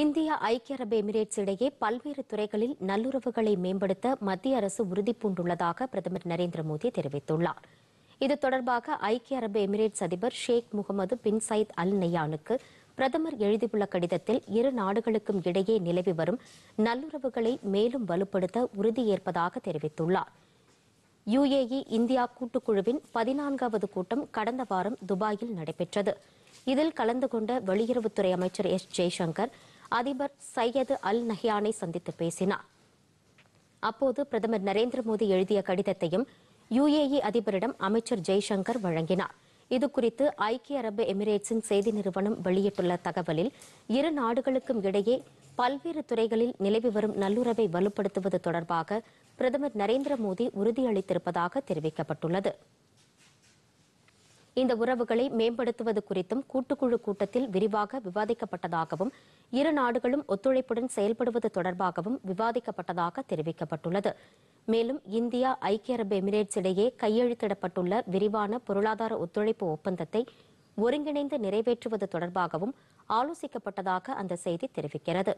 இந்திய ஐக்கிய அரபு எமிரேட்ஸ் இடையே பல்வேறு துறைகளில் நல்லுறவுகளை மேம்படுத்த மத்திய அரசு உறுதிபூண்டுள்ளதாக பிரதமர் நரேந்திர மோடி தெரிவித்துள்ளார் இது தொடர்பாக ஐக்கிய அரபு எமிரேட்ஸ் அதிபர் ஷேக் முகமது பின் சயித் அல் நையானுக்கு பிரதமர் எழுதியுள்ள கடிதத்தில் இரு நாடுகளுக்கும் இடையே நிலவி வரும் நல்லுறவுகளை மேலும் வலுப்படுத்த உறுதியேற்பதாக தெரிவித்துள்ளார் யுஏஇ இந்தியா கூட்டுக்குழுவின் பதினான்காவது கூட்டம் கடந்த வாரம் துபாயில் நடைபெற்றது இதில் கலந்து கொண்ட வெளியுறவுத்துறை அமைச்சர் எஸ் ஜெய்சங்கர் அதிபர் சையது அல் நஹியானை சந்தித்து பேசினார் அப்போது பிரதமர் நரேந்திர மோடி எழுதிய கடிதத்தையும் யுஏஇ அதிபரிடம் அமைச்சர் ஜெய்சங்கர் வழங்கினார் இதுகுறித்து ஐக்கிய அரபு எமிரேட்ஸின் செய்தி நிறுவனம் வெளியிட்டுள்ள தகவலில் இரு நாடுகளுக்கும் இடையே பல்வேறு துறைகளில் நிலவி வரும் நல்லுறவை வலுப்படுத்துவது தொடர்பாக பிரதமர் நரேந்திர மோடி உறுதியளித்திருப்பதாக தெரிவிக்கப்பட்டுள்ளது இந்த உறவுகளை மேம்படுத்துவது குறித்தும் கூட்டுக்குழு கூட்டத்தில் விரிவாக விவாதிக்கப்பட்டதாகவும் இரு நாடுகளும் ஒத்துழைப்புடன் செயல்படுவது தொடர்பாகவும் விவாதிக்கப்பட்டதாக தெரிவிக்கப்பட்டுள்ளது மேலும் இந்தியா ஐக்கிய அரபு எமிரேட்ஸ் இடையே கையெழுத்திடப்பட்டுள்ள விரிவான பொருளாதார ஒத்துழைப்பு ஒப்பந்தத்தை ஒருங்கிணைந்து நிறைவேற்றுவது தொடர்பாகவும் ஆலோசிக்கப்பட்டதாக அந்த செய்தி தெரிவிக்கிறது